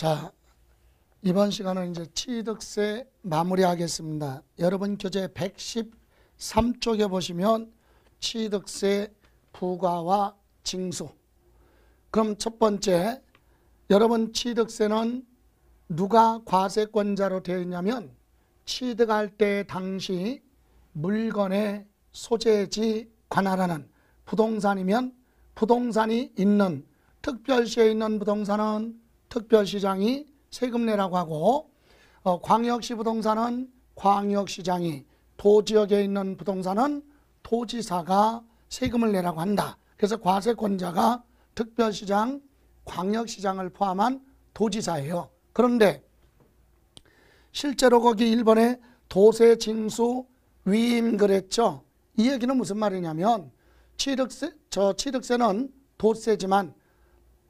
자, 이번 시간은 이제 취득세 마무리하겠습니다. 여러분 교재 113쪽에 보시면 취득세 부과와 징수. 그럼 첫 번째, 여러분 취득세는 누가 과세권자로 되어 있냐면 취득할 때 당시 물건의 소재지 관할하는 부동산이면 부동산이 있는 특별시에 있는 부동산은 특별시장이 세금 내라고 하고 어, 광역시 부동산은 광역시장이 도지역에 있는 부동산은 도지사가 세금을 내라고 한다. 그래서 과세권자가 특별시장, 광역시장을 포함한 도지사예요. 그런데 실제로 거기 일본에 도세 징수 위임 그랬죠. 이 얘기는 무슨 말이냐면 취득세 저 취득세는 도세지만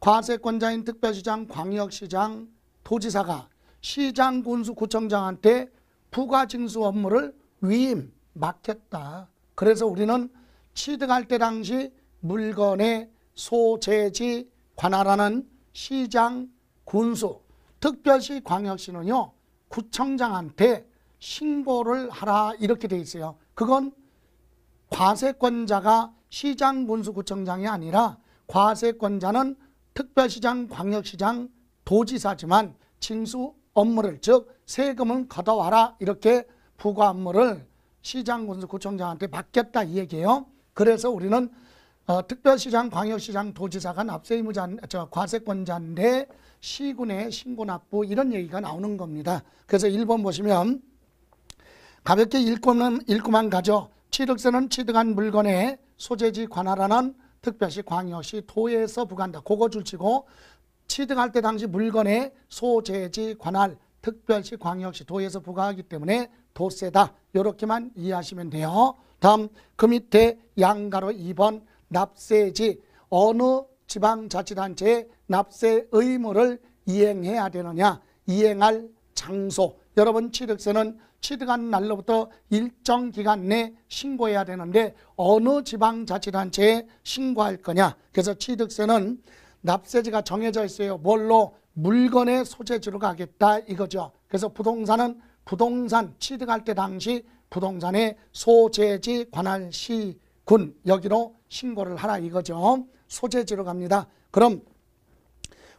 과세권자인 특별시장, 광역시장, 도지사가 시장, 군수, 구청장한테 부가징수 업무를 위임, 맡겼다. 그래서 우리는 취득할 때 당시 물건의 소재지 관할하는 시장, 군수, 특별시 광역시는요. 구청장한테 신고를 하라 이렇게 돼 있어요. 그건 과세권자가 시장, 군수, 구청장이 아니라 과세권자는 특별시장, 광역시장, 도지사지만 징수 업무를 즉 세금은 걷어와라 이렇게 부과 업무를 시장군수구청장한테 맡겼다 이 얘기예요. 그래서 우리는 어, 특별시장, 광역시장, 도지사가 납세의무자, 저 과세권자인데 시군의 신고 납부 이런 얘기가 나오는 겁니다. 그래서 1번 보시면 가볍게 읽고만, 읽고만 가죠. 취득세는 취득한 물건의 소재지 관할하는 특별시 광역시 도에서 부과한다. 그거 줄치고 취득할 때 당시 물건의 소재지 관할 특별시 광역시 도에서 부과하기 때문에 도세다. 이렇게만 이해하시면 돼요. 다음 그 밑에 양가로 2번 납세지 어느 지방자치단체의 납세 의무를 이행해야 되느냐 이행할 장소 여러분 취득세는 취득한 날로부터 일정 기간 내 신고해야 되는데 어느 지방자치단체에 신고할 거냐 그래서 취득세는 납세지가 정해져 있어요 뭘로 물건의 소재주로 가겠다 이거죠 그래서 부동산은 부동산 취득할 때 당시 부동산의 소재지 관할 시군 여기로 신고를 하라 이거죠 소재지로 갑니다 그럼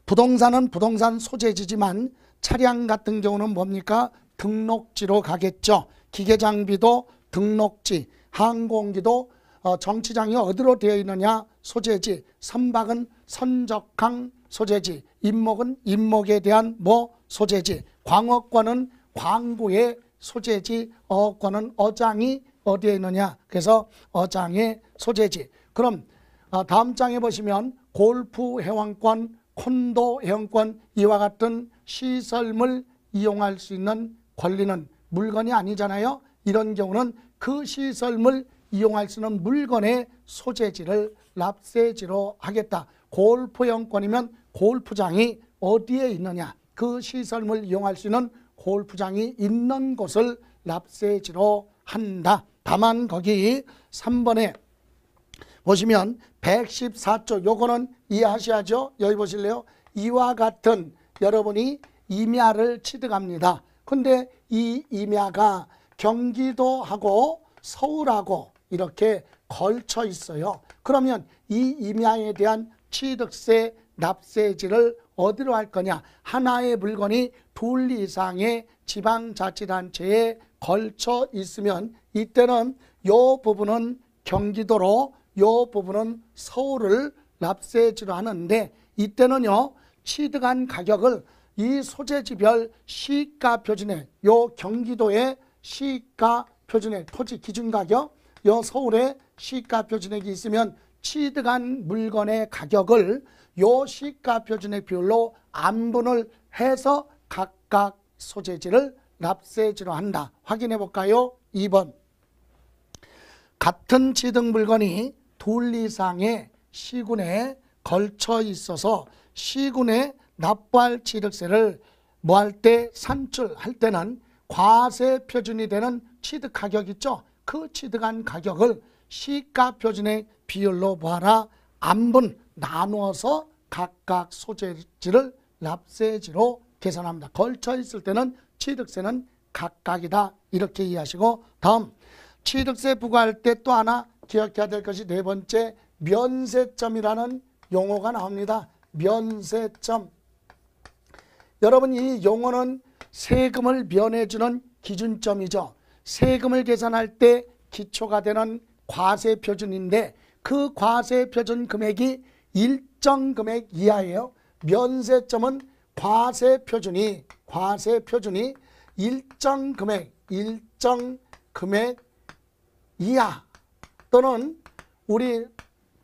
부동산은 부동산 소재지지만 차량 같은 경우는 뭡니까? 등록지로 가겠죠. 기계 장비도 등록지, 항공기도 어, 정치장이 어디로 되어 있느냐? 소재지, 선박은 선적항 소재지, 임목은 임목에 대한 뭐 소재지, 광어권은 광구의 소재지, 어권은 어장이 어디에 있느냐? 그래서 어장의 소재지. 그럼 어, 다음 장에 보시면 골프 회원권 콘도 회원권 이와 같은 시설물 이용할 수 있는 권리는 물건이 아니잖아요. 이런 경우는 그 시설물 이용할 수 있는 물건의 소재지를 납세지로 하겠다. 골프 회원권이면 골프장이 어디에 있느냐. 그 시설물 이용할 수 있는 골프장이 있는 곳을 납세지로 한다. 다만 거기 3번에 보시면 114쪽 요거는 이해하셔야죠. 여기 보실래요? 이와 같은 여러분이 임야를 취득합니다. 근데 이 임야가 경기도하고 서울하고 이렇게 걸쳐 있어요. 그러면 이 임야에 대한 취득세 납세지를 어디로 할 거냐? 하나의 물건이 둘 이상의 지방자치단체에 걸쳐 있으면 이때는 요 부분은 경기도로 요 부분은 서울을 납세지로 하는데 이때는요 취득한 가격을 이 소재지별 시가 표준액 요 경기도의 시가 표준액 토지 기준 가격 요 서울의 시가 표준액이 있으면 취득한 물건의 가격을 요 시가 표준액 비율로 안분을 해서 각각 소재지를 납세지로 한다. 확인해 볼까요? 2번 같은 취득 물건이 돌리상의 시군에 걸쳐 있어서 시군의 납부할 취득세를 뭐할 때 산출할 때는 과세 표준이 되는 취득 가격 있죠. 그 취득한 가격을 시가 표준의 비율로 보아라 안분 나누어서 각각 소재지를 납세지로 계산합니다. 걸쳐 있을 때는 취득세는 각각이다 이렇게 이해하시고 다음 취득세 부과할 때 또 하나 기억해야 될 것이 네 번째 면세점이라는 용어가 나옵니다. 면세점. 여러분 이 용어는 세금을 면해주는 기준점이죠. 세금을 계산할 때 기초가 되는 과세 표준인데 그 과세 표준 금액이 일정 금액 이하예요. 면세점은 과세 표준이 과세 표준이 일정 금액 일정 금액 이하 또는 우리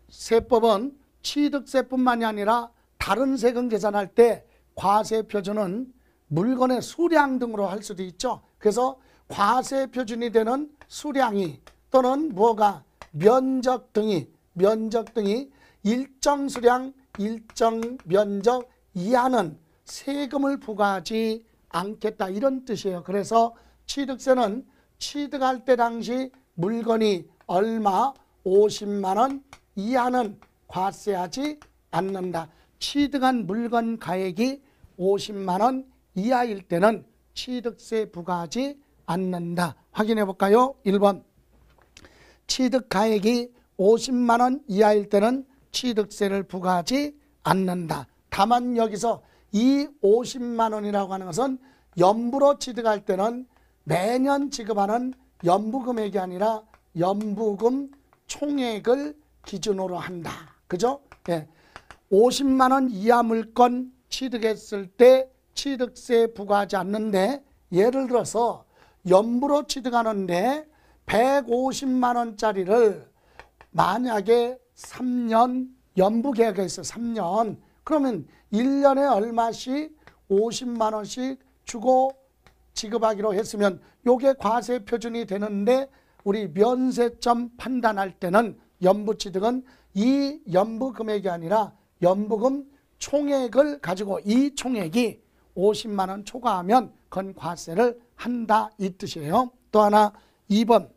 세법은 취득세뿐만이 아니라 다른 세금 계산할 때 과세 표준은 물건의 수량 등으로 할 수도 있죠. 그래서 과세 표준이 되는 수량이 또는 뭐가 면적 등이 면적 등이 일정 수량 일정 면적 이하는 세금을 부과하지 않겠다 이런 뜻이에요. 그래서 취득세는 취득할 때 당시 물건이 얼마 50만 원 이하는 과세하지 않는다. 취득한 물건 가액이 50만 원 이하일 때는 취득세 부과하지 않는다. 확인해 볼까요? 1번 취득 가액이 50만 원 이하일 때는 취득세를 부과하지 않는다. 다만 여기서 이 50만 원이라고 하는 것은 연부로 취득할 때는 매년 지급하는 연부금액이 아니라 연부금 총액을 기준으로 한다. 그죠? 예. 50만 원 이하 물건 취득했을 때 취득세 부과하지 않는데 예를 들어서 연부로 취득하는데 150만 원짜리를 만약에 3년 연부 계약에 있 3년 그러면 1년에 얼마씩 50만 원씩 주고 지급하기로 했으면 요게 과세 표준이 되는데 우리 면세점 판단할 때는 연부취득은 이 연부금액이 아니라 연부금 총액을 가지고 이 총액이 50만 원 초과하면 건 과세를 한다 이 뜻이에요. 또 하나 2번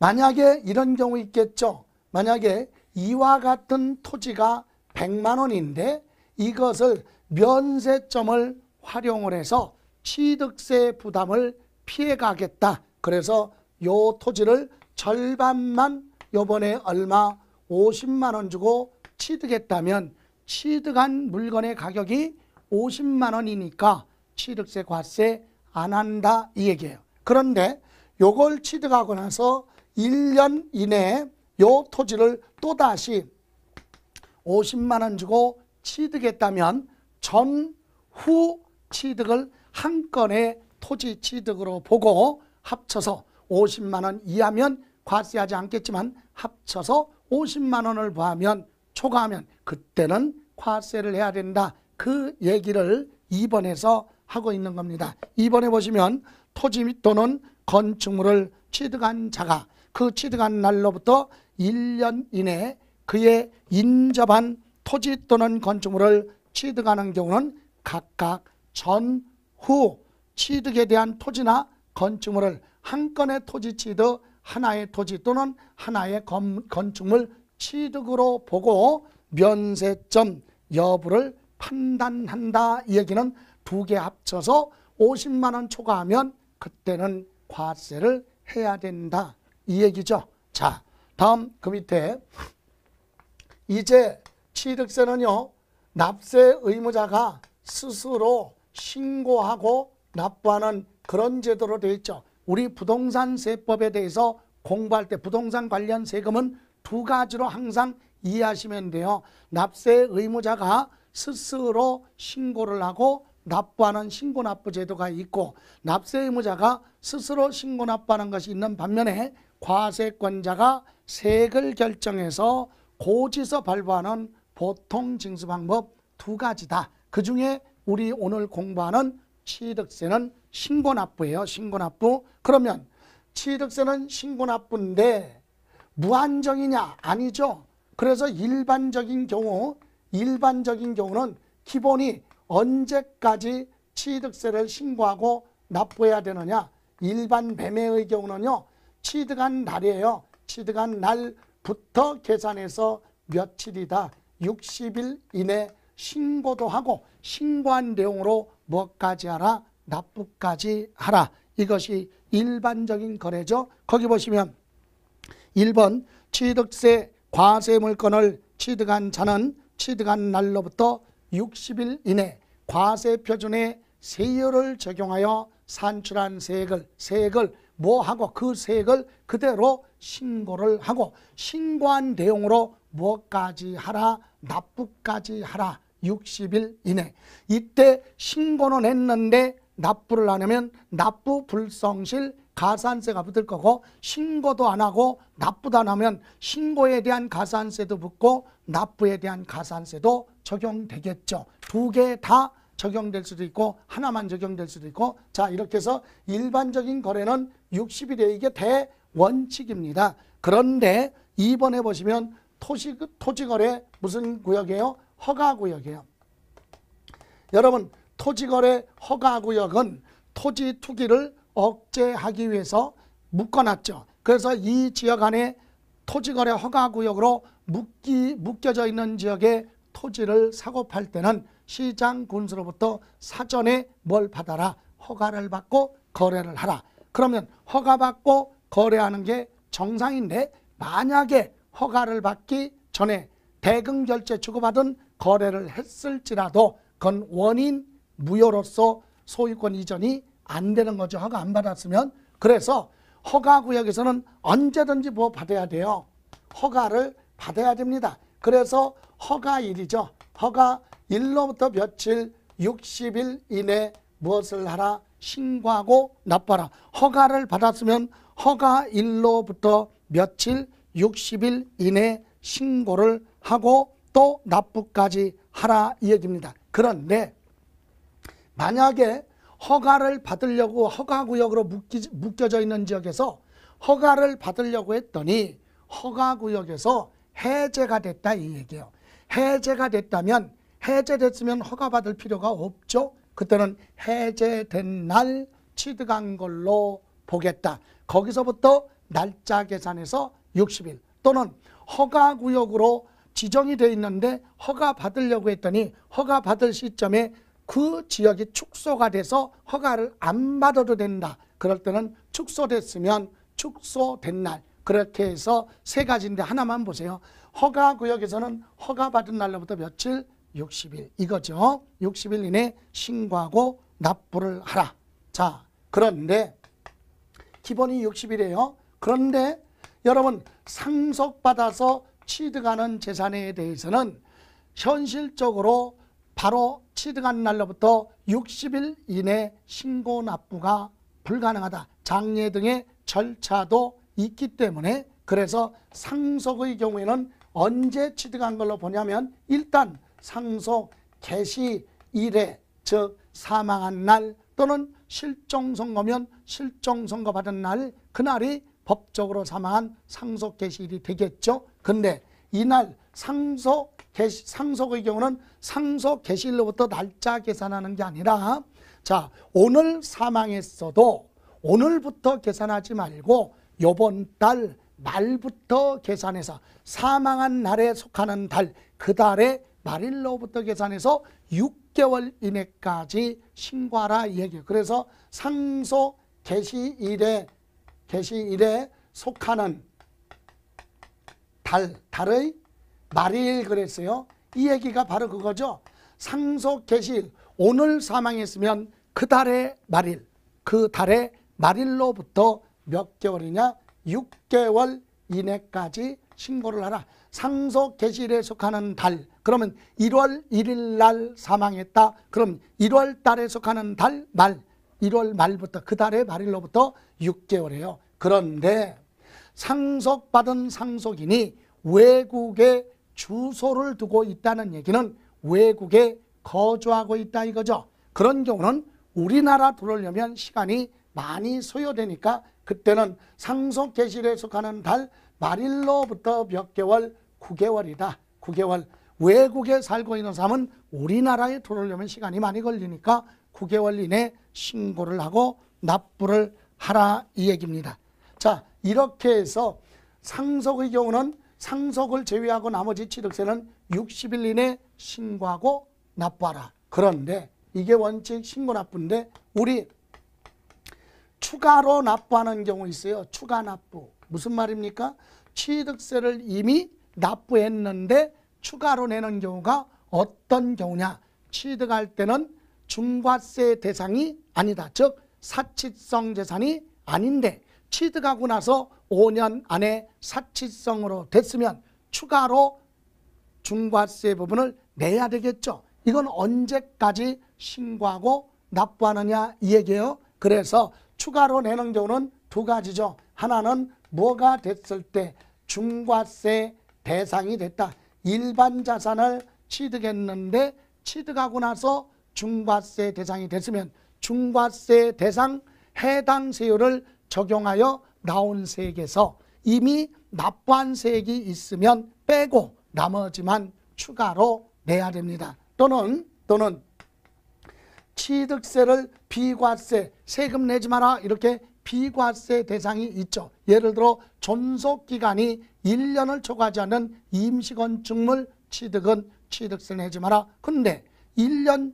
만약에 이런 경우 있겠죠. 만약에 이와 같은 토지가 100만 원인데 이것을 면세점을 활용을 해서 취득세 부담을 피해가겠다. 그래서 요 토지를 절반만 요번에 얼마 50만 원 주고 취득했다면 취득한 물건의 가격이 50만 원이니까 취득세 과세 안 한다 이 얘기예요. 그런데 요걸 취득하고 나서 1년 이내에 요 토지를 또다시 50만 원 주고 취득했다면 전후 취득을 한 건의 토지 취득으로 보고 합쳐서 50만 원 이하면 과세하지 않겠지만 합쳐서 50만 원을 부하면 초과하면 그때는 과세를 해야 된다. 그 얘기를 2번에서 하고 있는 겁니다. 2번에 보시면 토지 또는 건축물을 취득한 자가 그 취득한 날로부터 1년 이내에 그의 인접한 토지 또는 건축물을 취득하는 경우는 각각 전후 취득에 대한 토지나 건축물을 한 건의 토지 취득, 하나의 토지 또는 하나의 건, 건축물 취득으로 보고 면세점 여부를 판단한다. 이 얘기는 두 개 합쳐서 50만 원 초과하면 그때는 과세를 해야 된다. 이 얘기죠. 자, 다음 그 밑에 이제 취득세는요. 납세 의무자가 스스로 신고하고 납부하는 그런 제도로 되어 있죠. 우리 부동산세법에 대해서 공부할 때 부동산 관련 세금은 두 가지로 항상 이해하시면 돼요. 납세 의무자가 스스로 신고를 하고 납부하는 신고납부 제도가 있고 납세 의무자가 스스로 신고납부하는 것이 있는 반면에 과세권자가 세액을 결정해서 고지서 발부하는 보통 징수 방법 두 가지다. 그중에 우리 오늘 공부하는 취득세는 신고납부예요. 신고납부. 그러면 취득세는 신고납부인데 무한정이냐? 아니죠. 그래서 일반적인 경우 일반적인 경우는 기본이 언제까지 취득세를 신고하고 납부해야 되느냐? 일반 매매의 경우는요. 취득한 날이에요. 취득한 날부터 계산해서 며칠이다. 60일 이내 신고도 하고 신고한 내용으로 뭐까지 하라? 납부까지 하라. 이것이 일반적인 거래죠. 거기 보시면 1번 취득세 과세 물건을 취득한 자는 취득한 날로부터 60일 이내 과세 표준의 세율을 적용하여 산출한 세액을 세액을 뭐 하고 그 세액을 그대로 신고를 하고 신고한 내용으로 뭐까지 하라 납부까지 하라 60일 이내 이때 신고는 했는데 납부를 안 하면 납부 불성실 가산세가 붙을 거고 신고도 안 하고 납부도 안 하면 신고에 대한 가산세도 붙고 납부에 대한 가산세도 적용되겠죠. 두 개 다 적용될 수도 있고 하나만 적용될 수도 있고 자 이렇게 해서 일반적인 거래는 60일에 이게 대원칙입니다. 그런데 2번에 보시면 토지, 토지거래 무슨 구역이에요? 허가구역이에요. 여러분 토지거래 허가구역은 토지 투기를 억제하기 위해서 묶어놨죠. 그래서 이 지역 안에 토지거래 허가구역으로 묶기, 묶여져 있는 지역에 토지를 사고 팔 때는 시장 군수로부터 사전에 뭘 받아라. 허가를 받고 거래를 하라. 그러면 허가받고 거래하는 게 정상인데 만약에 허가를 받기 전에 대금 결제 주고받은 거래를 했을지라도 그건 원인 무효로서 소유권 이전이 안 되는 거죠. 허가 안 받았으면. 그래서 허가구역에서는 언제든지 뭐 받아야 돼요. 허가를 받아야 됩니다. 그래서 허가일이죠. 허가일로부터 며칠 60일 이내 무엇을 하라 신고하고 납부하라. 허가를 받았으면 허가일로부터 며칠 60일 이내 신고를 하고 또 납부까지 하라 이얘기니다 그런데 만약에 허가를 받으려고 허가구역으로 묶이, 묶여져 있는 지역에서 허가를 받으려고 했더니 허가구역에서 해제가 됐다 이 얘기예요. 해제가 됐다면 해제됐으면 허가받을 필요가 없죠. 그때는 해제된 날 취득한 걸로 보겠다. 거기서부터 날짜 계산해서 60일 또는 허가구역으로 지정이 돼 있는데 허가받으려고 했더니 허가받을 시점에 그 지역이 축소가 돼서 허가를 안 받아도 된다. 그럴 때는 축소됐으면 축소된 날 그렇게 해서 세 가지인데 하나만 보세요. 허가 구역에서는 허가 받은 날로부터 며칠 60일 이거죠. 60일 이내 신고하고 납부를 하라. 자, 그런데 기본이 60일이에요. 그런데 여러분 상속받아서 취득하는 재산에 대해서는 현실적으로 바로 취득한 날로부터 60일 이내 신고 납부가 불가능하다. 장례 등의 절차도 있기 때문에 그래서 상속의 경우에는 언제 취득한 걸로 보냐면 일단 상속 개시 일에 즉 사망한 날 또는 실종 선거면 실종 선거 받은 날 그날이 법적으로 사망한 상속 개시일이 되겠죠. 근데 이 날 상속 개시, 상속의 경우는 상속 개시일로부터 날짜 계산하는 게 아니라 자 오늘 사망했어도 오늘부터 계산하지 말고 요번 달 말부터 계산해서 사망한 날에 속하는 달 그 달에 말일로부터 계산해서 6개월 이내까지 신고하라 이 얘기예요. 그래서 상속 개시일에 개시일에 속하는 달 달의 말일 그랬어요. 이 얘기가 바로 그거죠. 상속 개실 오늘 사망했으면 그 달의 말일 그 달의 말일로부터 몇 개월이냐 6개월 이내까지 신고를 하라. 상속 개실에 속하는 달 그러면 1월 1일 날 사망했다. 그럼 1월 달에 속하는 달말 1월 말부터 그 달의 말일로부터 6개월이에요. 그런데 상속받은 상속인이 외국에 주소를 두고 있다는 얘기는 외국에 거주하고 있다 이거죠. 그런 경우는 우리나라 들어오려면 시간이 많이 소요되니까 그때는 상속 개시를해석하는달 말일로부터 몇 개월 9개월이다. 9개월 외국에 살고 있는 사람은 우리나라에 들어오려면 시간이 많이 걸리니까 9개월 이내 신고를 하고 납부를 하라 이 얘기입니다. 자 이렇게 해서 상속의 경우는 상속을 제외하고 나머지 취득세는 60일 이내 신고하고 납부하라. 그런데 이게 원칙 신고 납부인데 우리 추가로 납부하는 경우 있어요. 추가 납부. 무슨 말입니까? 취득세를 이미 납부했는데 추가로 내는 경우가 어떤 경우냐. 취득할 때는 중과세 대상이 아니다. 즉 사치성 재산이 아닌데 취득하고 나서 5년 안에 사치성으로 됐으면 추가로 중과세 부분을 내야 되겠죠. 이건 언제까지 신고하고 납부하느냐 이 얘기예요. 그래서 추가로 내는 경우는 두 가지죠. 하나는 뭐가 됐을 때 중과세 대상이 됐다. 일반 자산을 취득했는데 취득하고 나서 중과세 대상이 됐으면 중과세 대상 해당 세율을 적용하여 나온 세액에서 이미 납부한 세액이 있으면 빼고 나머지만 추가로 내야 됩니다. 또는 또는 취득세를 비과세, 세금 내지 마라 이렇게 비과세 대상이 있죠. 예를 들어 존속기간이 1년을 초과하지 않는 임시건축물 취득은 취득세 내지 마라. 근데 1년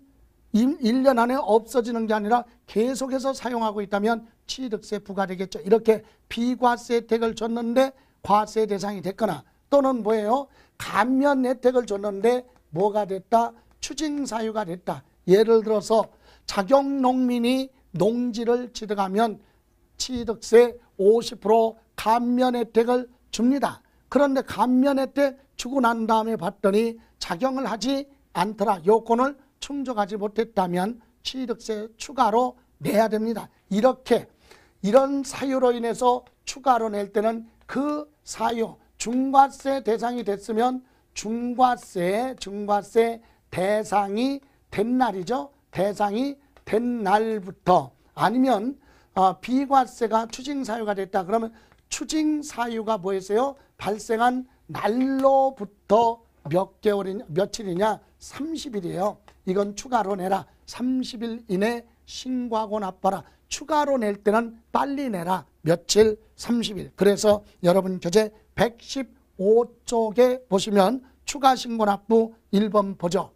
1년 안에 없어지는 게 아니라 계속해서 사용하고 있다면 취득세 부과되겠죠. 이렇게 비과세 혜택을 줬는데 과세 대상이 됐거나 또는 뭐예요? 감면 혜택을 줬는데 뭐가 됐다? 추징 사유가 됐다. 예를 들어서 자격 농민이 농지를 취득하면 취득세 50% 감면 혜택을 줍니다. 그런데 감면 혜택 주고 난 다음에 봤더니 작용을 하지 않더라. 요건을 충족하지 못했다면 취득세 추가로 내야 됩니다. 이렇게 이런 사유로 인해서 추가로 낼 때는 그 사유 중과세 대상이 됐으면 중과세 중과세 대상이 된 날이죠. 대상이 된 날부터 아니면 어, 비과세가 추징사유가 됐다. 그러면 추징사유가 뭐였어요? 발생한 날로부터 몇 개월이냐, 며칠이냐? 30일이에요. 이건 추가로 내라. 30일 이내 신고하고 납봐라. 추가로 낼 때는 빨리 내라. 며칠 30일. 그래서 여러분 교재 115쪽에 보시면 추가 신고 납부 1번 보죠.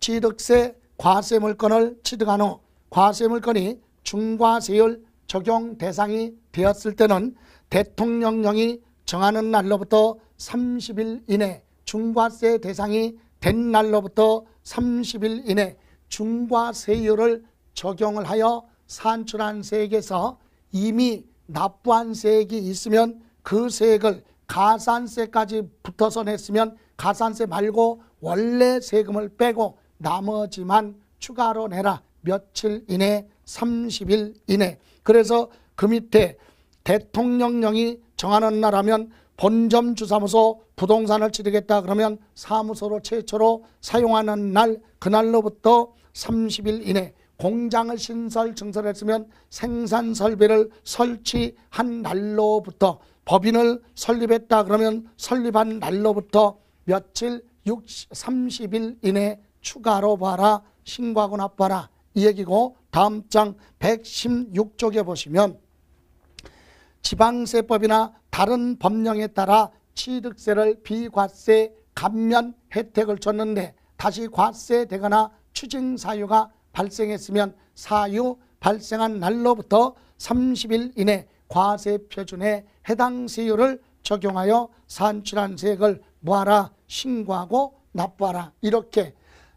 취득세 과세 물건을 취득한 후 과세 물건이 중과세율 적용 대상이 되었을 때는 대통령령이 정하는 날로부터 30일 이내 중과세 대상이 된 날로부터 30일 이내 중과 세율을 적용을 하여 산출한 세액에서 이미 납부한 세액이 있으면 그 세액을 가산세까지 붙어서 냈으면 가산세 말고 원래 세금을 빼고 나머지만 추가로 내라. 며칠 이내, 30일 이내. 그래서 그 밑에 대통령령이 정하는 나라면 본점 주사무소 부동산을 치르겠다 그러면 사무소로 최초로 사용하는 날 그날로부터 30일 이내 공장을 신설 증설했으면 생산 설비를 설치한 날로부터 법인을 설립했다 그러면 설립한 날로부터 며칠 60, 30일 이내 추가로 봐라 신고하고나빠라이 얘기고 다음 장 116쪽에 보시면 지방세법이나 다른 법령에 따라 취득세를 비과세 감면 혜택을 줬는데 다시 과세되거나 추징 사유가 발생했으면 사유 발생한 날로부터 30일 이내 과세 표준에 해당 세율을 적용하여 산출한 세액을 모아라 신고하고 납부하라 이렇게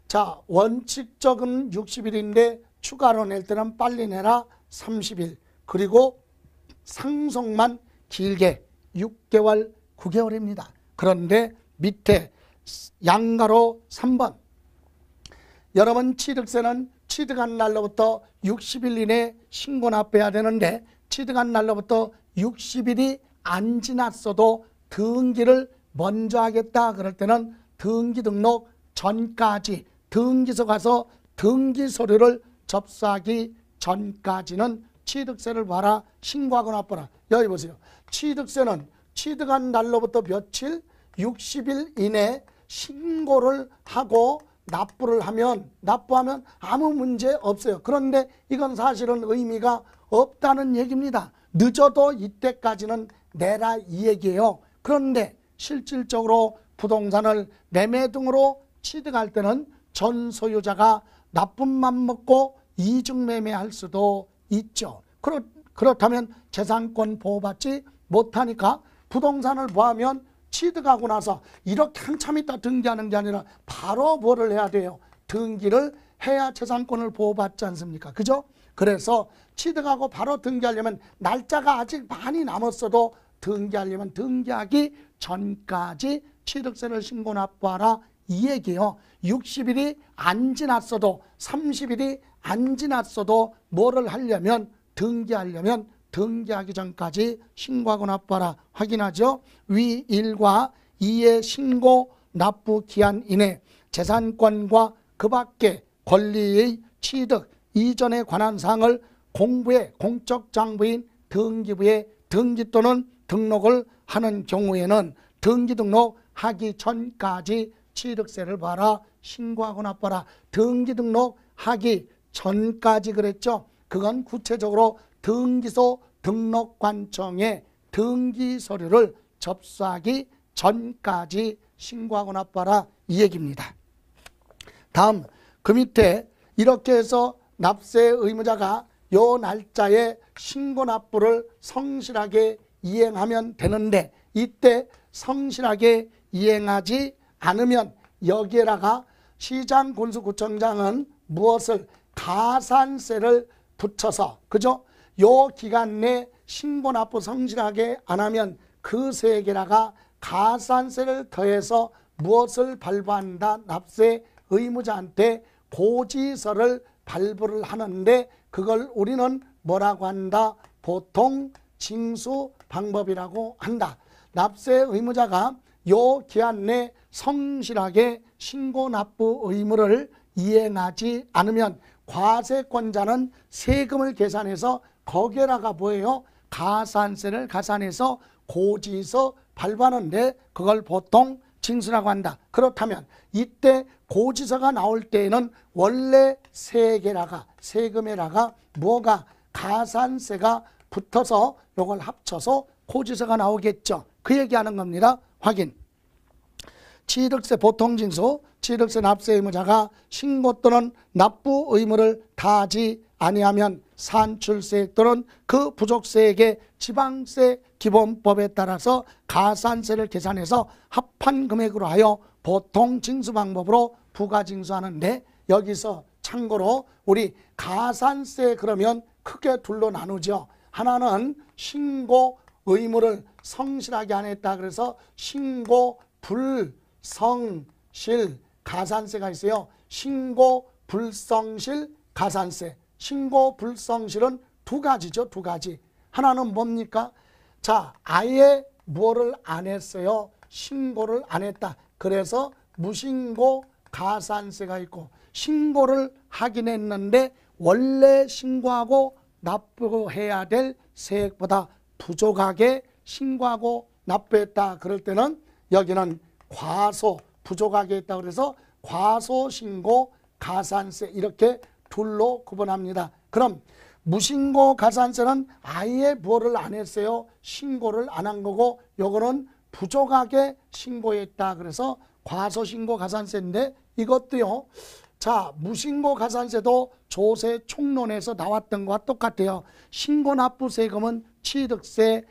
자 원칙적은 60일인데 추가로 낼 때는 빨리 내라 30일 그리고 상속만 길게 6개월 9개월입니다. 그런데 밑에 양가로 3번 여러분 취득세는 취득한 날로부터 60일 이내 신고 납부해야 되는데 취득한 날로부터 60일이 안 지났어도 등기를 먼저 하겠다 그럴 때는 등기 등록 전까지 등기소 가서 등기 서류를 접수하기 전까지는 취득세를 봐라 신고하거 납부라 여기 보세요 취득세는 취득한 날로부터 며칠 60일 이내 신고를 하고 납부를 하면 납부하면 아무 문제 없어요. 그런데 이건 사실은 의미가 없다는 얘기입니다. 늦어도 이때까지는 내라 이 얘기예요. 그런데 실질적으로 부동산을 매매 등으로 취득할 때는 전 소유자가 나쁜만 먹고 이중매매할 수도 있죠. 그렇, 그렇다면 재산권 보호받지 못하니까 부동산을 보하면 취득하고 나서 이렇게 한참 있다 등기하는 게 아니라 바로 뭐를 해야 돼요? 등기를 해야 재산권을 보호받지 않습니까? 그죠? 그래서 취득하고 바로 등기하려면 날짜가 아직 많이 남았어도 등기하려면 등기하기 전까지 취득세를 신고 납부하라 이 얘기요. 60일이 안 지났어도 30일이 안 지났어도 뭐를 하려면 등기하려면 등기하기 전까지 신고하고 납부하라 확인하죠. 위 1과 2의 신고 납부 기한 이내 재산권과 그 밖의 권리의 취득 이전에 관한 사항을 공부의 공적 장부인 등기부에 등기 또는 등록을 하는 경우에는 등기 등록하기 전까지 취득세를 봐라 신고하고 납부하라 등기 등록하기 전까지 그랬죠 그건 구체적으로 등기소 등록관청에 등기 서류를 접수하기 전까지 신고하고 납부하라 이 얘기입니다. 다음 그 밑에 이렇게 해서 납세 의무자가 요 날짜에 신고 납부를 성실하게 이행하면 되는데 이때 성실하게 이행하지 않으면 여기에다가 시장 군수구청장은 무엇을 가산세를 붙여서 그죠? 요 기간 내신고 납부 성실하게 안 하면 그세액에가 가산세를 더해서 무엇을 발부한다 납세 의무자한테 고지서를 발부를 하는데 그걸 우리는 뭐라고 한다 보통 징수 방법이라고 한다 납세 의무자가 요 기한 내 성실하게 신고 납부 의무를 이행하지 않으면 과세권자는 세금을 계산해서 거기에다가 뭐예요? 가산세를 가산해서 고지서 발부하는데 그걸 보통 징수라고 한다. 그렇다면 이때 고지서가 나올 때에는 원래 세계라가 세금에다가 뭐가 가산세가 붙어서 요걸 합쳐서 고지서가 나오겠죠. 그 얘기하는 겁니다. 확인. 취득세 보통징수, 취득세 납세 의무자가 신고 또는 납부 의무를 다지 아니하면 산출세 또는 그 부족세에게 지방세 기본법에 따라서 가산세를 계산해서 합한 금액으로 하여 보통 징수 방법으로 부가 징수하는데 여기서 참고로 우리 가산세 그러면 크게 둘로 나누죠. 하나는 신고 의무를 성실하게 안 했다 그래서 신고 불성실 가산세가 있어요. 신고 불성실 가산세 신고 불성실은 두 가지죠. 두 가지. 하나는 뭡니까? 자, 아예 뭐를 안 했어요. 신고를 안 했다. 그래서 무신고 가산세가 있고 신고를 하긴 했는데 원래 신고하고 납부해야 될 세액보다 부족하게 신고하고 납부했다. 그럴 때는 여기는 과소 부족하게 했다 그래서 과소 신고 가산세 이렇게 둘로 구분합니다. 그럼 무신고 가산세는 아예 뭐를안 했어요. 신고를 안 한 거고 요거는 부족하게 신고했다. 그래서 과소신고 가산세인데 이것도요. 자 무신고 가산세도 조세 총론에서 나왔던 것과 똑같아요. 신고 납부 세금은 취득세,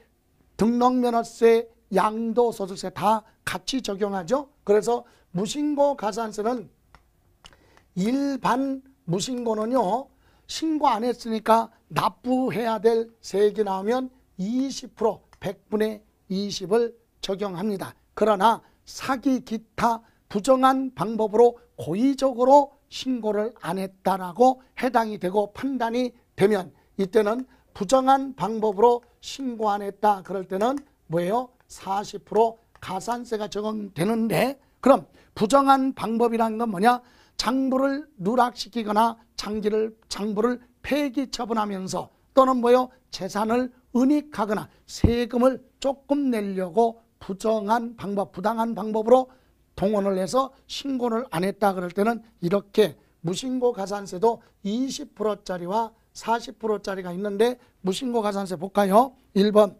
등록면허세, 양도소득세 다 같이 적용하죠. 그래서 무신고 가산세는 일반 무신고는요. 신고 안 했으니까 납부해야 될 세액이 나오면 20% 100분의 20을 적용합니다. 그러나 사기 기타 부정한 방법으로 고의적으로 신고를 안 했다라고 해당이 되고 판단이 되면 이때는 부정한 방법으로 신고 안 했다 그럴 때는 뭐예요? 40% 가산세가 적용되는데 그럼 부정한 방법이라는 건 뭐냐? 장부를 누락시키거나 장기를 장부를 폐기 처분하면서 또는 뭐요 재산을 은닉하거나 세금을 조금 내려고 부정한 방법, 부당한 방법으로 동원을 해서 신고를 안 했다 그럴 때는 이렇게 무신고 가산세도 20%짜리와 40%짜리가 있는데 무신고 가산세 볼까요? 1번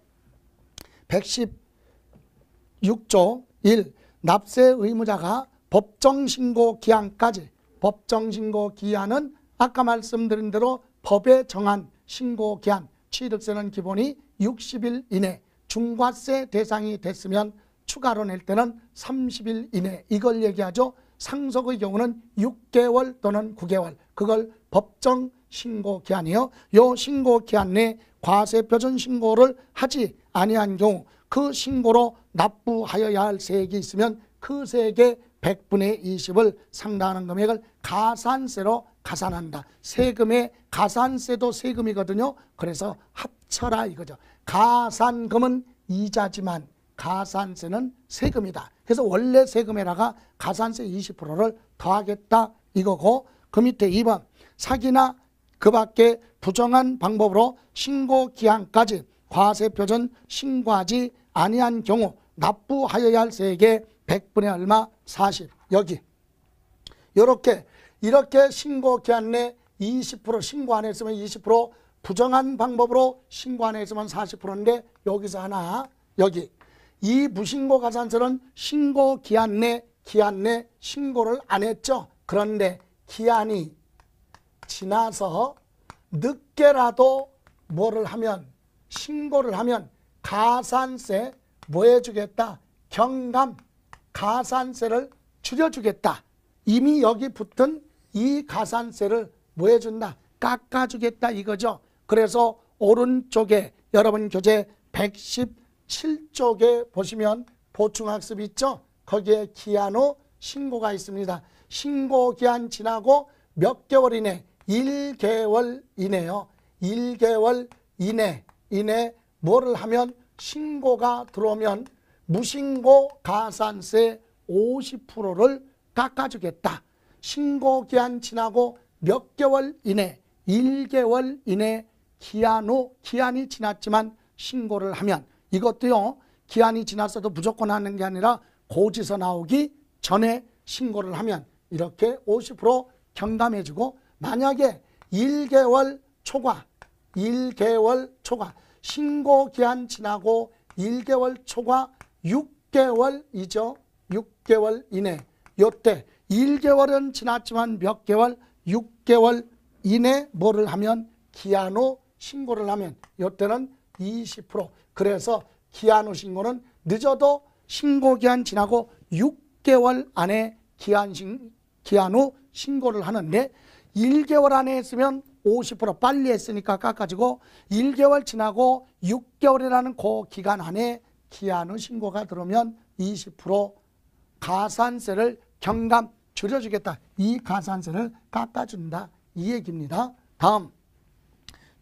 116조 1 납세 의무자가 법정신고 기한까지 법정신고 기한은 아까 말씀드린 대로 법에 정한 신고 기한 취득세는 기본이 60일 이내 중과세 대상이 됐으면 추가로 낼 때는 30일 이내 이걸 얘기하죠. 상속의 경우는 6개월 또는 9개월 그걸 법정 신고 기한이요. 요 신고 기한 내 과세 표준 신고를 하지 아니한 경우 그 신고로 납부하여야 할 세액이 있으면 그 세액의 100분의 20을 상당하는 금액을 가산세로 가산한다. 세금의 가산세도 세금이거든요. 그래서 합쳐라 이거죠. 가산금은 이자지만 가산세는 세금이다. 그래서 원래 세금에다가 가산세 20%를 더하겠다 이거고 그 밑에 2번 사기나 그 밖에 부정한 방법으로 신고 기한까지 과세표준 신고하지 아니한 경우 납부하여야 할 세액의 100분의 얼마? 40. 여기. 이렇게 이렇게 신고 기한 내 20% 신고 안 했으면 20% 부정한 방법으로 신고 안 했으면 40%인데 여기서 하나 여기 이 무신고 가산세는 신고 기한 내 기한 내 신고를 안 했죠. 그런데 기한이 지나서 늦게라도 뭐를 하면 신고를 하면 가산세 뭐 해주겠다? 경감 가산세를 줄여주겠다. 이미 여기 붙은 이 가산세를 뭐 해준다? 깎아주겠다 이거죠. 그래서 오른쪽에 여러분 교재 117쪽에 보시면 보충학습 있죠? 거기에 기한 후 신고가 있습니다. 신고 기한 지나고 몇 개월 이내? 1개월 이내요. 1개월 이내, 이내 뭐를 하면 신고가 들어오면 무신고 가산세 50%를 깎아주겠다. 신고 기한 지나고 몇 개월 이내, 1개월 이내 기한 후 기한이 지났지만 신고를 하면 이것도요. 기한이 지났어도 무조건 하는 게 아니라 고지서 나오기 전에 신고를 하면 이렇게 50% 경감해 주고 만약에 1개월 초과 1개월 초과 신고 기한 지나고 1개월 초과 6개월이죠. 6개월 이내. 요때 1개월은 지났지만 몇 개월? 6개월 이내 뭐를 하면 기한후 신고를 하면 요때는 20% 그래서 기한후 신고는 늦어도 신고 기한 지나고 6개월 안에 기한 신 기한 후 신고를 하는데 1개월 안에 했으면 50% 빨리 했으니까 깎아지고 1개월 지나고 6개월이라는 그 기간 안에 기한후 신고가 들어오면 20% 가산세를 경감 줄여주겠다. 이 가산세를 깎아준다. 이 얘기입니다. 다음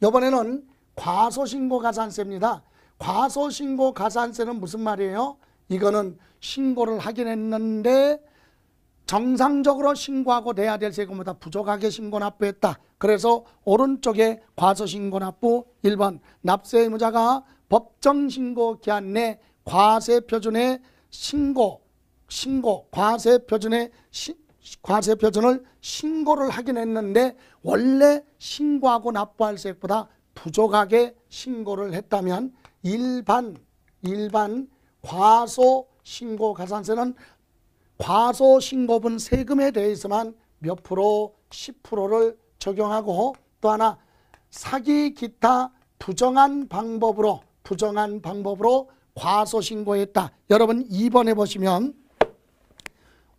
이번에는 과소신고 가산세입니다. 과소신고 가산세는 무슨 말이에요? 이거는 신고를 하긴 했는데 정상적으로 신고하고 내야 될 세금보다 부족하게 신고 납부했다. 그래서 오른쪽에 과소신고 납부 1번 납세 의무자가 법정 신고 기한 내 과세 표준의 신고 신고 과세 표준의 신 과세 표준을 신고를 하긴 했는데 원래 신고하고 납부할 세액보다 부족하게 신고를 했다면 일반 일반 과소 신고 가산세는 과소 신고분 세금에 대해서만 몇 프로 10%를 적용하고 또 하나 사기 기타 부정한 방법으로 부정한 방법으로 과소 신고했다. 여러분 2번에 보시면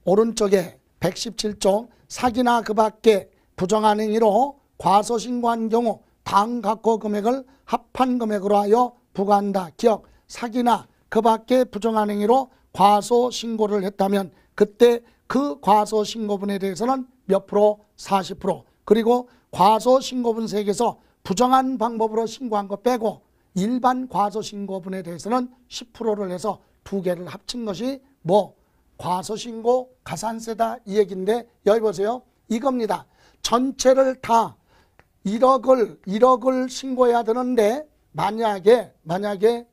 오른쪽에 117조 사기나 그 밖에 부정한 행위로 과소 신고한 경우 당각고 금액을 합한 금액으로 하여 부과한다. 기억 사기나 그 밖에 부정한 행위로 과소 신고를 했다면 그때 그 과소 신고분에 대해서는 몇 프로? 40% 그리고 과소 신고분 세에서 부정한 방법으로 신고한 거 빼고 일반 과소신고분에 대해서는 10%를 해서 두 개를 합친 것이 뭐 과소신고 가산세다 이 얘기인데 여기 보세요. 이겁니다. 전체를 다 1억을 1억을 신고해야 되는데 만약에 만약에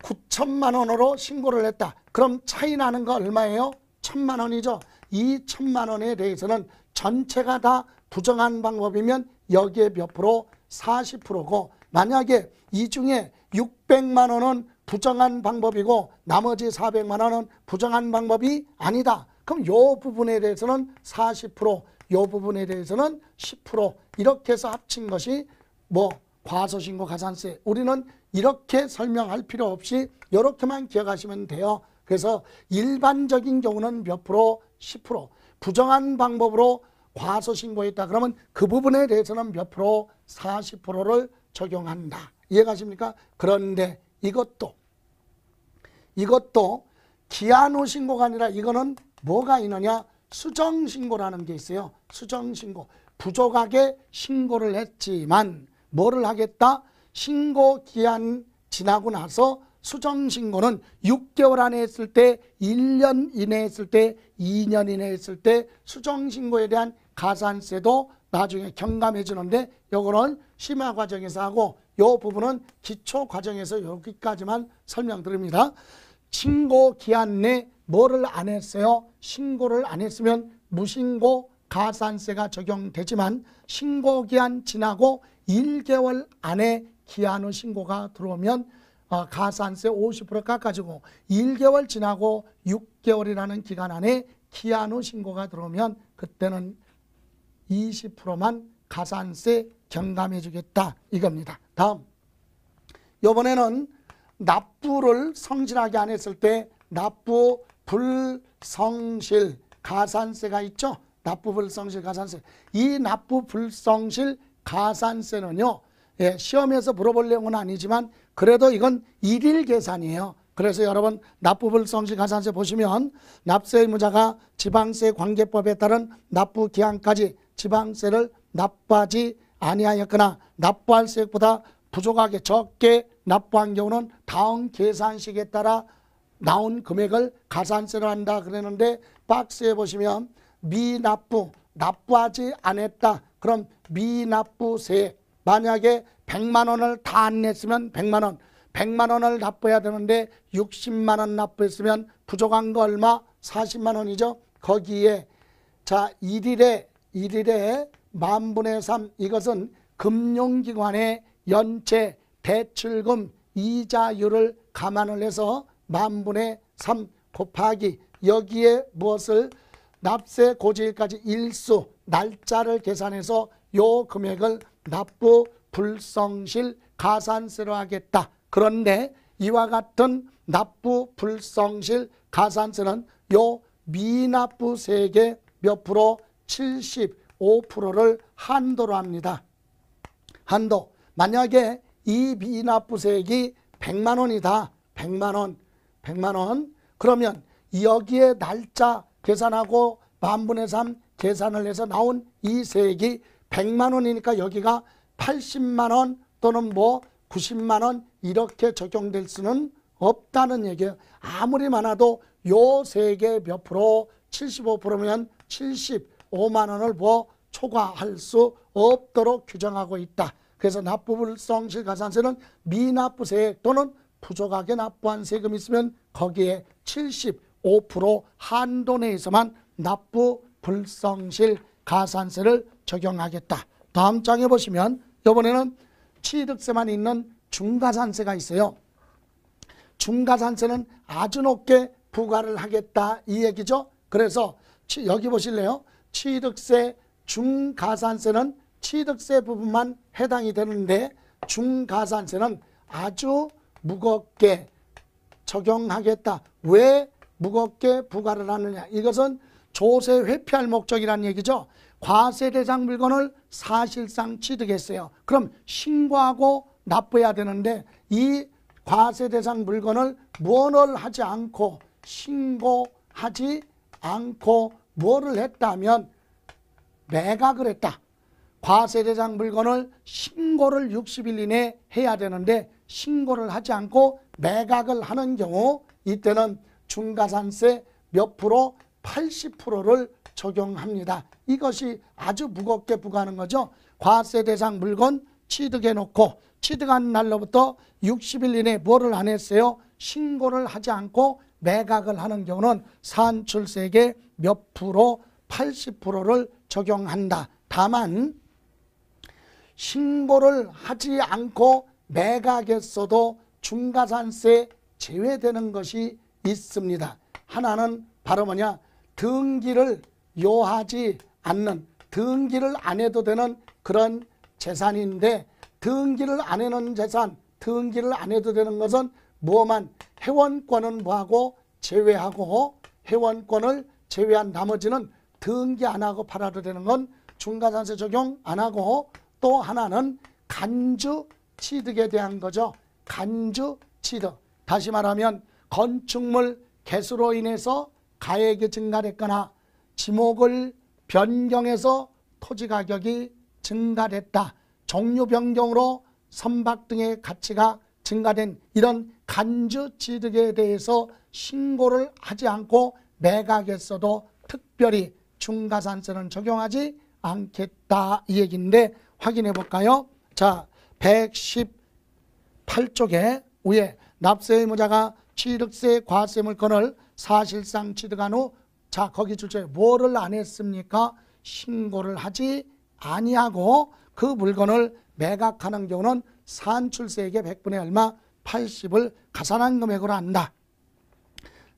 9천만 원으로 신고를 했다. 그럼 차이 나는 거 얼마예요? 천만 원이죠. 이 천만 원에 대해서는 전체가 다 부정한 방법이면 여기에 몇 프로? 40%고 만약에 이 중에 600만 원은 부정한 방법이고 나머지 400만 원은 부정한 방법이 아니다. 그럼 요 부분에 대해서는 40%, 요 부분에 대해서는 10% 이렇게 해서 합친 것이 뭐 과소신고 가산세. 우리는 이렇게 설명할 필요 없이 이렇게만 기억하시면 돼요. 그래서 일반적인 경우는 몇 프로? 10%. 부정한 방법으로 과소신고했다. 그러면 그 부분에 대해서는 몇 프로? 40%를 적용한다. 이해가십니까? 그런데 이것도 이것도 기한후 신고가 아니라 이거는 뭐가 있느냐? 수정 신고라는 게 있어요. 수정 신고. 부족하게 신고를 했지만 뭐를 하겠다? 신고 기한 지나고 나서 수정 신고는 6개월 안에 했을 때, 1년 이내 했을 때, 2년 이내 했을 때 수정 신고에 대한 가산세도 나중에 경감해 주는데 요거는 심화 과정에서 하고 요 부분은 기초 과정에서 여기까지만 설명드립니다. 신고 기한 내 뭐를 안 했어요? 신고를 안 했으면 무신고 가산세가 적용되지만 신고 기한 지나고 1개월 안에 기한 후 신고가 들어오면 어, 가산세 50% 깎아주고 1개월 지나고 6개월이라는 기간 안에 기한 후 신고가 들어오면 그때는 20%만 가산세 경감해 주겠다 이겁니다. 다음 이번에는 납부를 성실하게 안 했을 때 납부 불성실 가산세가 있죠. 납부 불성실 가산세 이 납부 불성실 가산세는요. 예, 시험에서 물어볼 내용은 아니지만 그래도 이건 일일 계산이에요. 그래서 여러분 납부불성실 가산세 보시면 납세 의무자가 지방세 관계법에 따른 납부 기한까지 지방세를 납부하지 아니하였거나 납부할 세액보다 부족하게 적게 납부한 경우는 다음 계산식에 따라 나온 금액을 가산세로 한다 그랬는데 박스에 보시면 미납부, 납부하지 않았다. 그럼 미납부세 만약에 100만 원을 다 안 냈으면 100만 원, 100만 원을 납부해야 되는데 60만 원 납부했으면 부족한 거 얼마? 40만 원이죠. 거기에 자, 1일에 1일에 만분의 3 이것은 금융기관의 연체 대출금 이자율을 감안을 해서 만분의 3 곱하기 여기에 무엇을 납세 고지일까지 일수 날짜를 계산해서 요 금액을 납부 불성실 가산세로 하겠다. 그런데 이와 같은 납부 불성실 가산세는 요 미납부세액의 몇 프로 75%를 한도로 합니다. 한도. 만약에 이 미납부세액이 100만 원이다. 100만 원. 100만 원. 그러면 여기에 날짜 계산하고 만분의 3 계산을 해서 나온 이 세액이 100만 원이니까 여기가 80만 원 또는 뭐 90만 원 이렇게 적용될 수는 없다는 얘기예요. 아무리 많아도 요 세액의 몇 프로 75%면 70 5만 원을 뭐 초과할 수 없도록 규정하고 있다. 그래서 납부불 성실가산세는 미납부세액 또는 부족하게 납부한 세금이 있으면 거기에 75% 한도 내에서만 납부 불성실 가산세를 적용하겠다. 다음 장에 보시면 이번에는 취득세만 있는 중가산세가 있어요. 중가산세는 아주 높게 부과를 하겠다 이 얘기죠. 그래서 여기 보실래요? 취득세, 중가산세는 취득세 부분만 해당이 되는데 중가산세는 아주 무겁게 적용하겠다. 왜 무겁게 부과를 하느냐. 이것은 조세 회피할 목적이라는 얘기죠. 과세 대상 물건을 사실상 취득했어요. 그럼 신고하고 납부해야 되는데 이 과세 대상 물건을 무언을 하지 않고 신고하지 않고 뭐를 했다면 매각을 했다. 과세대상 물건을 신고를 60일 이내 해야 되는데 신고를 하지 않고 매각을 하는 경우 이때는 중가산세 몇 프로 80%를 적용합니다. 이것이 아주 무겁게 부과하는 거죠. 과세 대상 물건 취득해 놓고 취득한 날로부터 60일 이내 뭐를 안 했어요? 신고를 하지 않고 매각을 하는 경우는 산출세계 몇 프로 80%를 적용한다. 다만 신고를 하지 않고 매각했어도 중가산세 제외되는 것이 있습니다. 하나는 바로 뭐냐 등기를 요하지 않는 등기를 안 해도 되는 그런 재산인데 등기를 안 해놓은 재산 등기를 안 해도 되는 것은 무 뭐만 회원권은 뭐하고 제외하고 회원권을 제외한 나머지는 등기 안 하고 팔아도 되는 건중간산세 적용 안 하고 또 하나는 간주 취득에 대한 거죠. 간주 취득. 다시 말하면 건축물 개수로 인해서 가액이 증가됐거나 지목을 변경해서 토지 가격이 증가됐다. 종류 변경으로 선박 등의 가치가 증가된 이런 간주 취득에 대해서 신고를 하지 않고 매각했어도 특별히 중가산세는 적용하지 않겠다 이 얘기인데 확인해 볼까요? 자, 118쪽에 위에 납세의무자가 취득세 과세물건을 사실상 취득한 후 자, 거기 주제에 뭐를 안 했습니까? 신고를 하지 아니하고 그 물건을 매각하는 경우는 산출세액의 100분의 얼마 80을 가산한 금액으로 한다.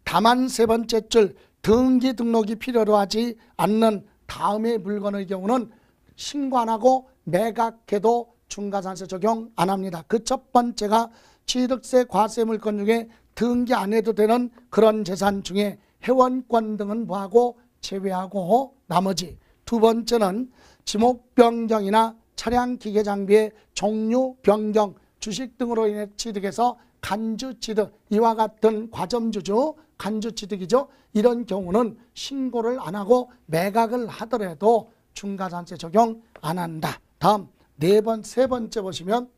다만 세 번째 줄 등기 등록이 필요로 하지 않는 다음의 물건의 경우는 신고 하고 매각해도 중과산세 적용 안 합니다. 그 첫 번째가 취득세 과세 물건 중에 등기 안 해도 되는 그런 재산 중에 회원권 등은 뭐하고 제외하고 나머지 두 번째는 지목 변경이나 차량 기계 장비의 종류 변경, 주식 등으로 인해 취득해서 간주 취득 이와 같은 과점주주 간주 취득이죠. 이런 경우는 신고를 안 하고 매각을 하더라도 중과산세 적용 안 한다. 다음 네 번, 세 번째 보시면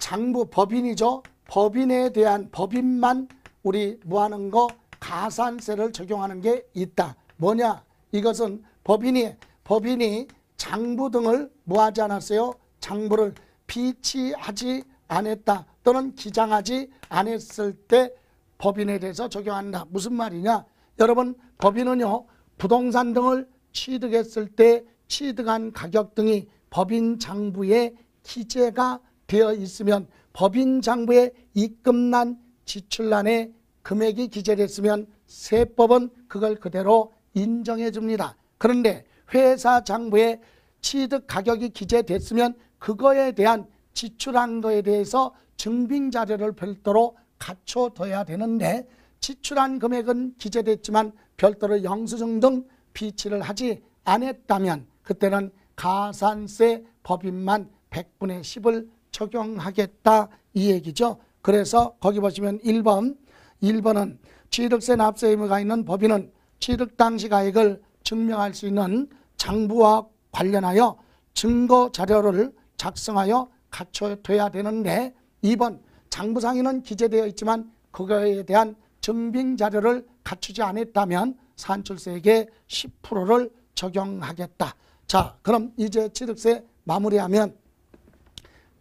장부 법인이죠. 법인에 대한 법인만 우리 뭐하는 거 가산세를 적용하는 게 있다. 뭐냐? 이것은 법인이 법인이 장부 등을 뭐하지 않았어요? 장부를 비치하지 않았다 또는 기장하지 않았을 때 법인에 대해서 적용한다. 무슨 말이냐? 여러분 법인은요 부동산 등을 취득했을 때 취득한 가격 등이 법인 장부에 기재가 되어 있으면 법인 장부에 입금난 지출란에 금액이 기재됐으면 세법은 그걸 그대로 인정해 줍니다. 그런데 회사 장부에 취득 가격이 기재됐으면 그거에 대한 지출한 거에 대해서 증빙 자료를 별도로 갖춰둬야 되는데 지출한 금액은 기재됐지만 별도로 영수증 등 비치를 하지 않았다면 그때는 가산세 법인만 100분의 10을 적용하겠다 이 얘기죠. 그래서 거기 보시면 1번 1번은 취득세 납세 의무가 있는 법인은 취득 당시 가액을 증명할 수 있는 장부와 관련하여 증거 자료를 작성하여 갖춰둬야 되는데 2번 장부상에는 기재되어 있지만 그거에 대한 증빙 자료를 갖추지 않았다면 산출세액의 10%를 적용하겠다. 자, 그럼 이제 취득세 마무리하면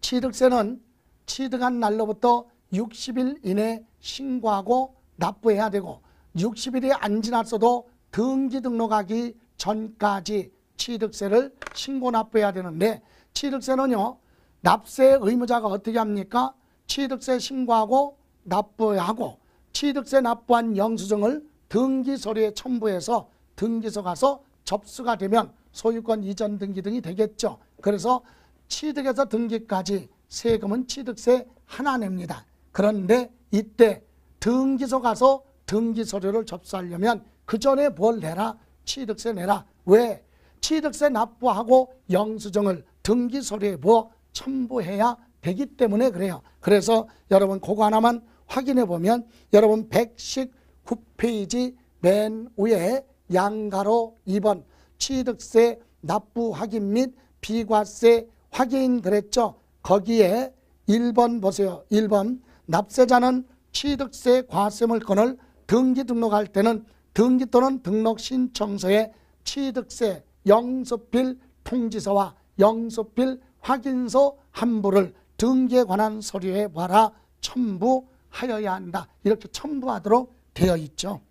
취득세는 취득한 날로부터 60일 이내 신고하고 납부해야 되고 60일이 안 지났어도 등기 등록하기 전까지 취득세를 신고 납부해야 되는데 취득세는요. 납세 의무자가 어떻게 합니까? 취득세 신고하고 납부하고 취득세 납부한 영수증을 등기서류에 첨부해서 등기서 가서 접수가 되면 소유권 이전 등기 등이 되겠죠. 그래서 취득에서 등기까지 세금은 취득세 하나 냅니다. 그런데 이때 등기서 가서 등기서류를 접수하려면 그 전에 뭘 내라? 취득세 내라. 왜? 취득세 납부하고 영수증을 등기소리에 부어 첨부해야 되기 때문에 그래요. 그래서 여러분 그거 하나만 확인해 보면 여러분 119페이지 맨 위에 양가로 2번 취득세 납부 확인 및 비과세 확인 그랬죠. 거기에 1번 보세요. 1번 납세자는 취득세 과세물건을 등기 등록할 때는 등기 또는 등록 신청서에 취득세, 영수필 통지서와 영수필 확인서 한부를 등기에 관한 서류에 와라 첨부하여야 한다. 이렇게 첨부하도록 되어 있죠.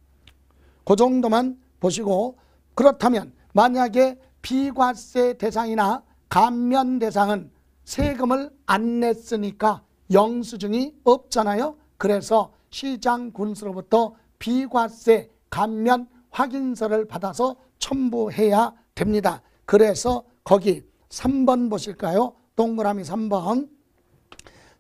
그 정도만 보시고 그렇다면 만약에 비과세 대상이나 감면 대상은 세금을 안 냈으니까 영수증이 없잖아요. 그래서 시장 군수로부터 비과세 감면 확인서를 받아서 첨부해야 됩니다. 그래서 거기 3번 보실까요? 동그라미 3번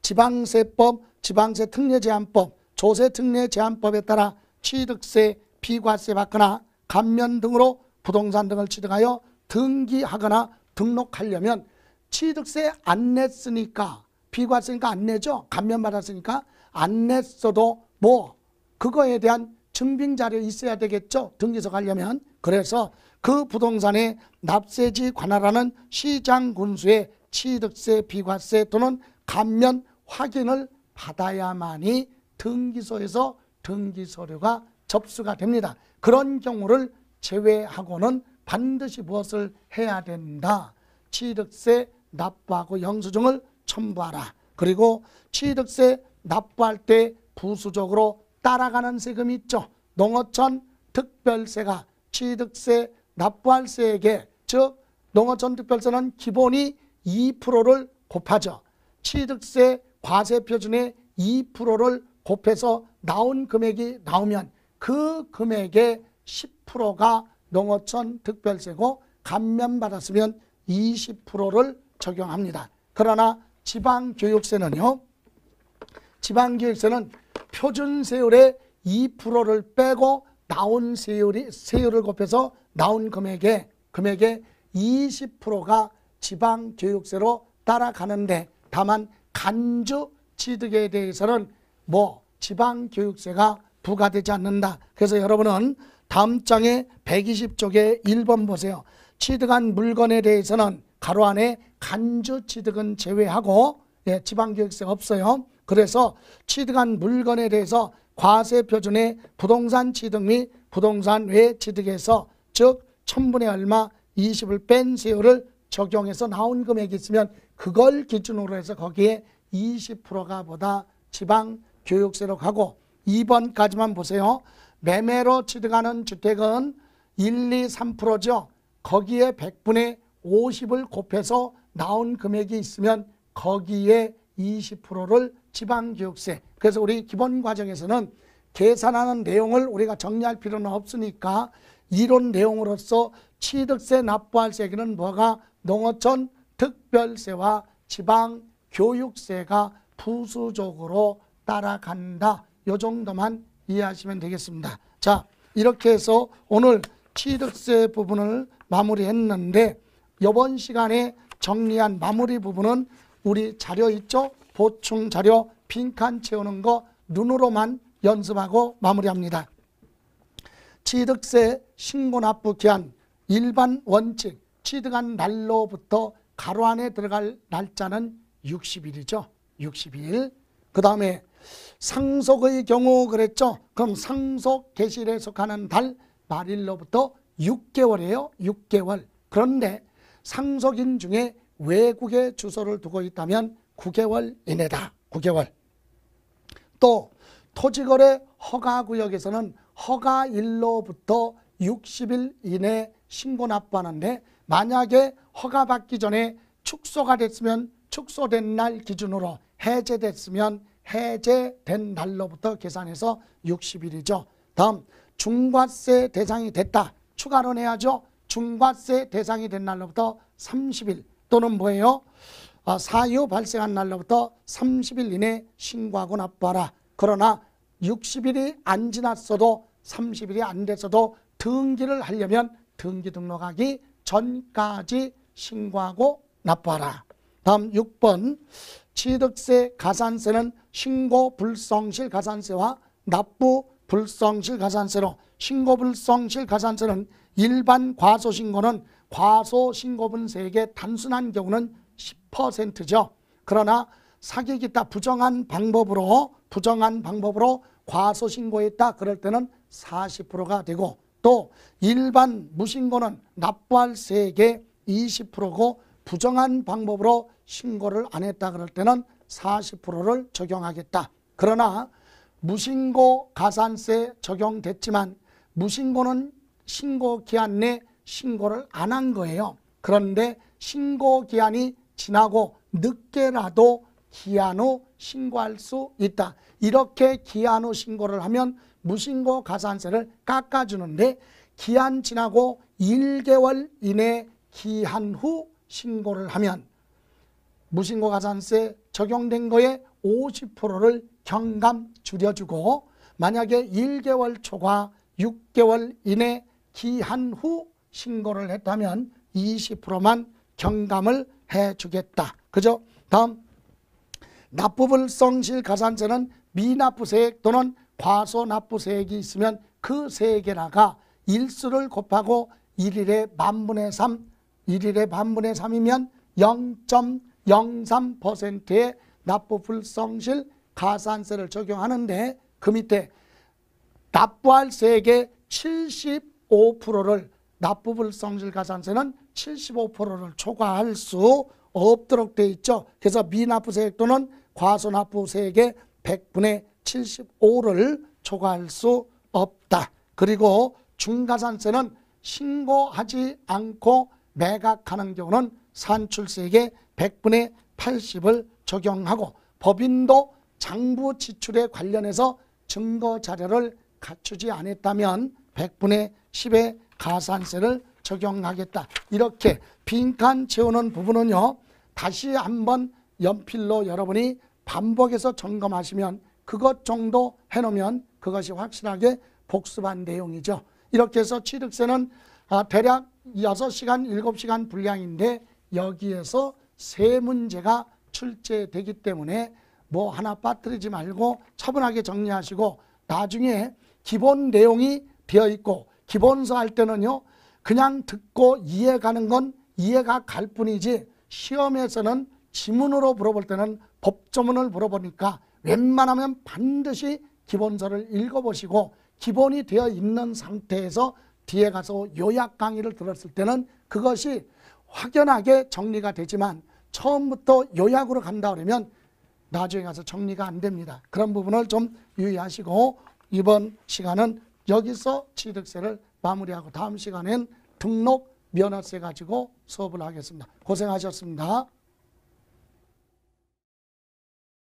지방세법, 지방세특례제한법, 조세특례제한법에 따라 취득세, 비과세 받거나 감면 등으로 부동산 등을 취득하여 등기하거나 등록하려면 취득세 안 냈으니까 비과세니까 안 내죠. 감면 받았으니까 안 냈어도 뭐 그거에 대한 증빙 자료 있어야 되겠죠. 등기소 가려면. 그래서 그 부동산의 납세지 관할하는 시장 군수의 취득세, 비과세 또는 감면 확인을 받아야만이 등기소에서 등기서류가 접수가 됩니다. 그런 경우를 제외하고는 반드시 무엇을 해야 된다. 취득세 납부하고 영수증을 첨부하라. 그리고 취득세 납부할 때 부수적으로 따라가는 세금이 있죠. 농어촌 특별세가 취득세, 납부할세에게 즉 농어촌 특별세는 기본이 2%를 곱하죠. 취득세 과세 표준의 2%를 곱해서 나온 금액이 나오면 그 금액의 10%가 농어촌 특별세고 감면받았으면 20%를 적용합니다. 그러나 지방교육세는요. 지방교육세는 표준 세율의 2%를 빼고 나온 세율이 세율을 곱해서 나온 금액에 금액의 20%가 지방 교육세로 따라가는데 다만 간주 취득에 대해서는 뭐 지방 교육세가 부과되지 않는다. 그래서 여러분은 다음 장에 120쪽에 1번 보세요. 취득한 물건에 대해서는 가로 안에 간주 취득은 제외하고 예, 지방 교육세 없어요. 그래서 취득한 물건에 대해서 과세 표준의 부동산 취득 및 부동산 외 취득에서 즉 천분의 얼마 20을 뺀 세율을 적용해서 나온 금액이 있으면 그걸 기준으로 해서 거기에 20%가 보다 지방 교육세로 가고 2번까지만 보세요. 매매로 취득하는 주택은 1, 2, 3%죠. 거기에 100분의 50을 곱해서 나온 금액이 있으면 거기에 20%를 지방교육세. 그래서 우리 기본 과정에서는 계산하는 내용을 우리가 정리할 필요는 없으니까 이론 내용으로서 취득세 납부할 세기는 뭐가 농어촌 특별세와 지방교육세가 부수적으로 따라간다. 요 정도만 이해하시면 되겠습니다. 자, 이렇게 해서 오늘 취득세 부분을 마무리했는데 이번 시간에 정리한 마무리 부분은 우리 자료 있죠? 보충 자료 빈칸 채우는 거 눈으로만 연습하고 마무리합니다. 취득세 신고 납부 기한 일반 원칙 취득한 날로부터 가로 안에 들어갈 날짜는 60일이죠. 60일. 그 다음에 상속의 경우 그랬죠. 그럼 상속 개시에 속하는 달 말일로부터 6개월이에요. 6개월. 그런데 상속인 중에 외국에 주소를 두고 있다면 9개월 이내다. 9개월. 또 토지거래 허가구역에서는 허가일로부터 60일 이내 신고 납부하는데 만약에 허가받기 전에 축소가 됐으면 축소된 날 기준으로 해제됐으면 해제된 날로부터 계산해서 60일이죠. 다음 중과세 대상이 됐다. 추가로 내야죠. 중과세 대상이 된 날로부터 30일 또는 뭐예요? 어, 사유 발생한 날로부터 30일 이내 신고하고 납부하라. 그러나 60일이 안 지났어도 30일이 안 됐어도 등기를 하려면 등기 등록하기 전까지 신고하고 납부하라. 다음 6번 취득세 가산세는 신고 불성실 가산세와 납부 불성실 가산세로 신고 불성실 가산세는 일반 과소신고는 과소신고분세에게 단순한 경우는 10%죠. 그러나 사격이다 부정한 방법으로 부정한 방법으로 과소 신고했다 그럴 때는 40%가 되고 또 일반 무신고는 납부할 세액의 20%고 부정한 방법으로 신고를 안 했다 그럴 때는 40%를 적용하겠다. 그러나 무신고 가산세 적용됐지만 무신고는 신고 기한 내 신고를 안 한 거예요. 그런데 신고 기한이 지나고 늦게라도 기한 후 신고할 수 있다. 이렇게 기한 후 신고를 하면 무신고 가산세를 깎아주는데 기한 지나고 1개월 이내 기한 후 신고를 하면 무신고 가산세 적용된 거에 50%를 경감 줄여주고 만약에 1개월 초과 6개월 이내 기한 후 신고를 했다면 20%만 경감을 해 주겠다. 그죠? 다음 납부불 성실 가산세는 미납부세액 또는 과소납부세액이 있으면 그 세액에다가 일수를 곱하고 일일의 만분의 삼, 일일의 만분의 삼이면 0.03%의 납부불성실 가산세를 적용하는데 그 밑에 납부할 세액의 75%를 납부불성실 가산세는 75%를 초과할 수 없도록 되어 있죠. 그래서 미납부세액 또는 과소납부세액의 100분의 75를 초과할 수 없다. 그리고 중가산세는 신고하지 않고 매각하는 경우는 산출세액의 100분의 80을 적용하고 법인도 장부 지출에 관련해서 증거 자료를 갖추지 않았다면 100분의 10의 가산세를 적용하겠다. 이렇게 빈칸 채우는 부분은요. 다시 한번 연필로 여러분이 반복해서 점검하시면 그것 정도 해놓으면 그것이 확실하게 복습한 내용이죠. 이렇게 해서 취득세는 아, 대략 6시간, 7시간 분량인데 여기에서 세 문제가 출제되기 때문에 뭐 하나 빠뜨리지 말고 차분하게 정리하시고 나중에 기본 내용이 되어 있고 기본서 할 때는요 그냥 듣고 이해가는 건 이해가 갈 뿐이지 시험에서는 지문으로 물어볼 때는 법조문을 물어보니까 웬만하면 반드시 기본서를 읽어보시고 기본이 되어 있는 상태에서 뒤에 가서 요약 강의를 들었을 때는 그것이 확연하게 정리가 되지만 처음부터 요약으로 간다 그러면 나중에 가서 정리가 안 됩니다. 그런 부분을 좀 유의하시고 이번 시간은 여기서 취득세를 마무리하고 다음 시간엔 등록 면허세 가지고 수업을 하겠습니다. 고생하셨습니다.